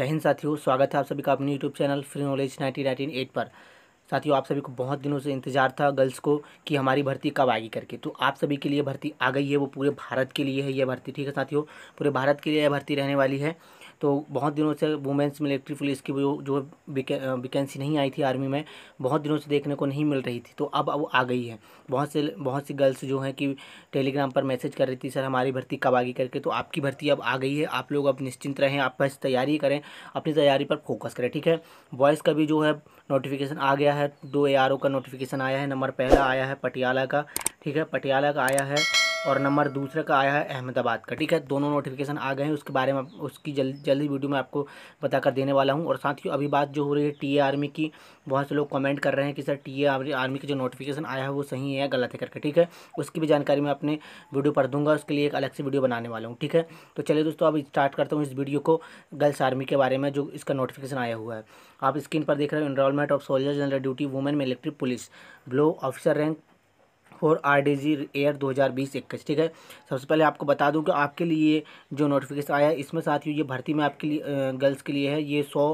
जय हिंद साथियों स्वागत है आप सभी का अपने YouTube channel free knowledge nineteen nineteen eight पर साथियों आप सभी को बहुत दिनों से इंतजार था गर्ल्स को कि हमारी भर्ती कब आएगी करके तो आप सभी के लिए भर्ती आ गई है वो पूरे भारत के लिए है ये भर्ती ठीक है साथियों पूरे भारत के लिए यह भर्ती रहने वाली है तो बहुत दिनों से वुमेंस मिलिट्री पुलिस की जो जो वैकेंसी नहीं आई थी आर्मी में बहुत दिनों से देखने को नहीं मिल रही थी तो अब वो आ गई है बहुत से बहुत सी गर्ल्स जो हैं कि टेलीग्राम पर मैसेज कर रही थी सर हमारी भर्ती कब आगे करके तो आपकी भर्ती अब आ गई है आप लोग अब निश्चिंत रहें आप बस तैयारी करें अपनी तैयारी पर फोकस करें ठीक है बॉयज़ का भी जो है नोटिफिकेशन आ गया है दो ए का नोटिफिकेशन आया है नंबर पहला आया है पटियाला का ठीक है पटियाला का आया है और नंबर दूसरे का आया है अहमदाबाद का ठीक है दोनों नोटिफिकेशन आ गए हैं उसके बारे में उसकी जल्द जल्दी वीडियो में आपको बताकर देने वाला हूँ और साथ ही अभी बात जो हो रही है टी आर्मी की बहुत से लोग कमेंट कर रहे हैं कि सर टी आर्मी का जो नोटिफिकेशन आया है वो सही है या गलत है करके ठीक है उसकी भी जानकारी मैं अपने वीडियो पर दूंगा उसके लिए एक अलग से वीडियो बनाने वाला हूँ ठीक है तो चलिए दोस्तों अब स्टार्ट करता हूँ इस वीडियो को गर्ल्स आर्मी के बारे में जो इसका नोटिफिकेशन आया हुआ है आप स्क्रीन पर देख रहे हो enrolment of soldier general duty women military electric police blow officer rank four R D G air दो हज़ार बीस इक्कीस ठीक है सबसे पहले आपको बता दूं कि आपके लिए जो नोटिफिकेशन आया है इसमें साथियों ये भर्ती में आपके लिए गर्ल्स के लिए है ये सौ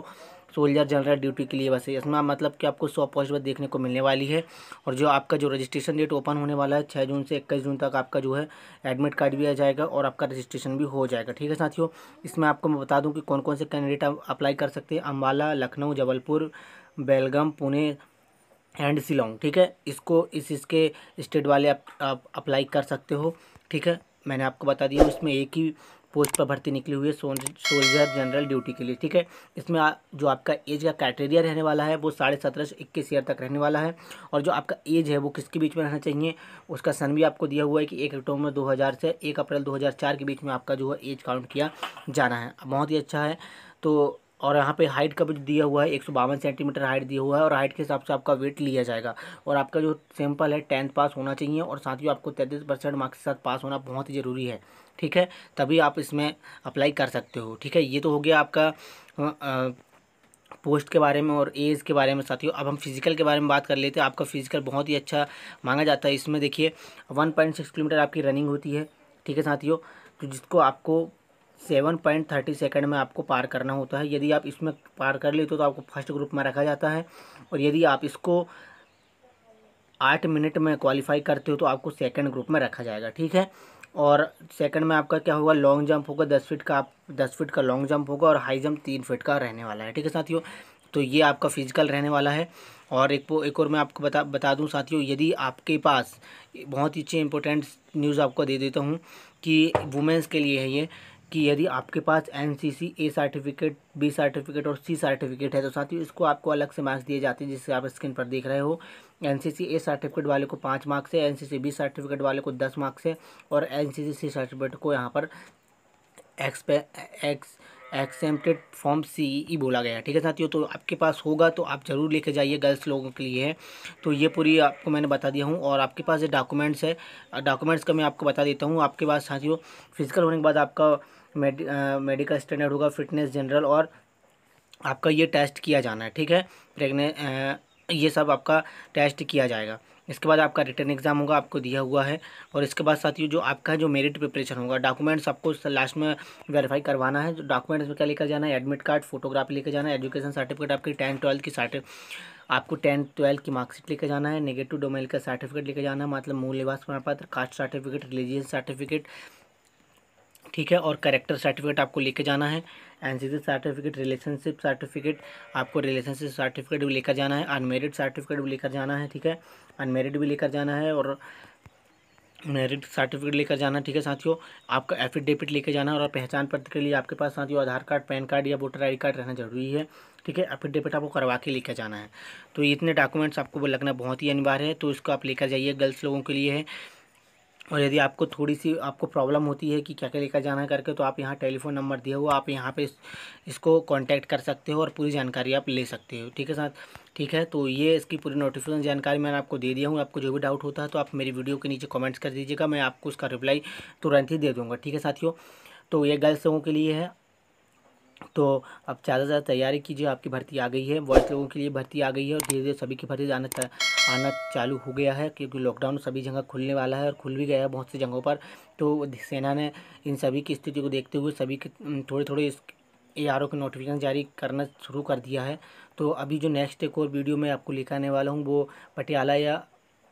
सोल्जर जनरल ड्यूटी के लिए बस है इसमें मतलब कि आपको सौ पोस्ट बस देखने को मिलने वाली है और जो आपका जो रजिस्ट्रेशन डेट ओपन होने वाला है छः जून से इक्कीस जून तक आपका जो है एडमिट कार्ड भी आ जाएगा और आपका रजिस्ट्रेशन भी हो जाएगा ठीक है साथियों इसमें आपको मैं बता दूँ कि कौन कौन से कैंडिडेट अप्लाई कर सकते हैं अम्बाला लखनऊ जबलपुर बेलगम पुणे एंड सिलोंग ठीक है इसको इस इसके स्टेट वाले आप, अप्लाई कर सकते हो ठीक है मैंने आपको बता दिया इसमें एक ही पोस्ट पर भर्ती निकली हुई है सोल्जर जनरल ड्यूटी के लिए ठीक है इसमें आ, जो आपका एज का क्राइटेरिया रहने वाला है वो साढ़े सत्रह से इक्कीस ईयर तक रहने वाला है और जो आपका एज है वो किसके बीच में रहना चाहिए उसका सन भी आपको दिया हुआ है कि एक अक्टूबर दो हज़ार से एक अप्रैल दो हज़ार चार के बीच में आपका जो है एज काउंट किया जाना है बहुत ही अच्छा है तो और यहाँ पे हाइट का भी दिया हुआ है एक सेंटीमीटर हाइट दिया हुआ है और हाइट के हिसाब से आपका वेट लिया जाएगा और आपका जो सैम्पल है टेंथ पास होना चाहिए और साथ ही आपको तैंतीस परसेंट मार्क्स के साथ पास होना बहुत ही ज़रूरी है ठीक है तभी आप इसमें अप्लाई कर सकते हो ठीक है ये तो हो गया आपका आ, पोस्ट के बारे में और एज के बारे में साथियों अब हम फिज़िकल के बारे में बात कर लेते हैं आपका फिज़िकल बहुत ही अच्छा मांगा जाता है इसमें देखिए सिक्स किलोमीटर आपकी रनिंग होती है ठीक है साथियों तो जिसको आपको सेवन पॉइंट थर्टी सेकेंड में आपको पार करना होता है यदि आप इसमें पार कर लेते हो तो आपको फर्स्ट ग्रुप में रखा जाता है और यदि आप इसको आठ मिनट में क्वालिफाई करते हो तो आपको सेकेंड ग्रुप में रखा जाएगा ठीक है और सेकंड में आपका क्या होगा लॉन्ग जंप होगा दस फीट का आप दस फीट का लॉन्ग जंप होगा और हाई जंप तीन फीट का रहने वाला है ठीक है साथियों तो ये आपका फिजिकल रहने वाला है और एक एक और मैं आपको बता बता दूं साथियों यदि आपके पास बहुत ही अच्छी इंपॉर्टेंट न्यूज़ आपको दे देता हूँ कि वुमेंस के लिए है ये कि यदि आपके पास N A certificate B certificate और सी सर्टिफिकेट है तो साथ ही इसको आपको अलग से मार्क्स दिए जाते हैं जिससे आप स्क्रीन पर देख रहे हो एन ए सर्टिफिकेट वाले को पाँच मार्क्स है एन बी सर्टिफिकेट वाले को दस मार्क्स है और एन सी सर्टिफिकेट को यहाँ पर एक्सपे ex exempted form C E बोला गया ठीक है साथियों तो आपके पास होगा तो आप ज़रूर लेके जाइए गर्ल्स लोगों के लिए तो ये पूरी आपको मैंने बता दिया हूँ और आपके पास ये डॉक्यूमेंट्स है डॉक्यूमेंट्स का मैं आपको बता देता हूँ आपके पास साथियों फिजिकल होने के बाद आपका मेडिकल स्टैंडर्ड होगा फिटनेस जनरल और आपका ये टेस्ट किया जाना है ठीक है प्रेगने ये सब आपका टेस्ट किया जाएगा इसके बाद आपका रिटर्न एग्ज़ाम होगा आपको दिया हुआ है और इसके बाद साथियों जो आपका जो मेरिट प्रिपरेशन होगा डॉक्यूमेंट्स आपको लास्ट में वेरीफाई करवाना है जो डॉक्यूमेंट्स में क्या लेकर जाना है एडमिट कार्ड फोटोग्राफ लेकर जाना है एजुकेशन सर्टिफिकेट आपकी टेंथ ट्वेल्थ की सर्टिफिकेट आपको टेंथ ट्वेल्थ की मार्कशीट लेकर जाना है नेगेटिव डोमेल का सर्टिफिकेट लेकर जाना है मतलब मूल निवास प्रमाण पत्र कास्ट सर्टिफिकेट रिलीजियस सर्टिफिकेट ठीक है और करेक्टर सर्टिफिकेट आपको लेके जाना है एन सर्टिफिकेट रिलेशनशिप सर्टिफिकेट आपको रिलेशनशिप सर्टिफिकेट भी लेकर जाना है अनमेरिड सर्टिफिकेट भी लेकर जाना है ठीक है अनमेरिड भी लेकर जाना है और मेरिट सर्टिफिकेट लेकर जाना ठीक है साथियों आपका एफिडेविट लेकर जाना और पहचान पत्र के लिए आपके पास साथियों आधार कार्ड पैन कार्ड या वोटर आई कार्ड रहना जरूरी है ठीक है एफिडेविट आपको करवा के लेकर जाना है तो इतने डॉक्यूमेंट्स आपको लगना बहुत ही अनिवार्य है तो इसको आप लेकर जाइए गर्ल्स लोगों के लिए है और यदि आपको थोड़ी सी आपको प्रॉब्लम होती है कि क्या क्या लेकर जाना करके तो आप यहाँ टेलीफोन नंबर दिया हुआ आप यहाँ पे इस, इसको कांटेक्ट कर सकते हो और पूरी जानकारी आप ले सकते हो ठीक है साथ ठीक है तो ये इसकी पूरी नोटिफिकेशन जानकारी मैंने आपको दे दिया हूँ आपको जो भी डाउट होता है तो आप मेरी वीडियो के नीचे कॉमेंट्स कर दीजिएगा मैं आपको उसका रिप्लाई तुरंत ही दे दूँगा ठीक है साथियों तो ये गर्ल्स लोगों के लिए है तो आप ज़्यादा से ज़्यादा तैयारी कीजिए आपकी भर्ती आ गई है वर्ष लोगों के लिए भर्ती आ गई है और धीरे धीरे सभी की भर्ती आना आना चालू हो गया है क्योंकि लॉकडाउन सभी जगह खुलने वाला है और खुल भी गया है बहुत सी जगहों पर तो सेना ने इन सभी की स्थिति को देखते हुए सभी के थोड़े थोड़े इस ए आर ओ के नोटिफिकेशन जारी करना शुरू कर दिया है तो अभी जो नेक्स्ट एक और वीडियो मैं आपको लेकर आने वाला हूँ वो पटियाला या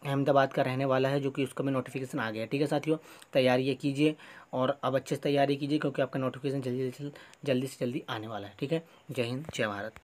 अहमदाबाद का रहने वाला है जो कि उसका भी नोटिफिकेशन आ गया ठीक है साथियों तैयारी कीजिए और अब अच्छे से तैयारी कीजिए क्योंकि आपका नोटिफिकेशन जल्दी से जल्दी से जल्दी आने वाला है ठीक है जय हिंद जय भारत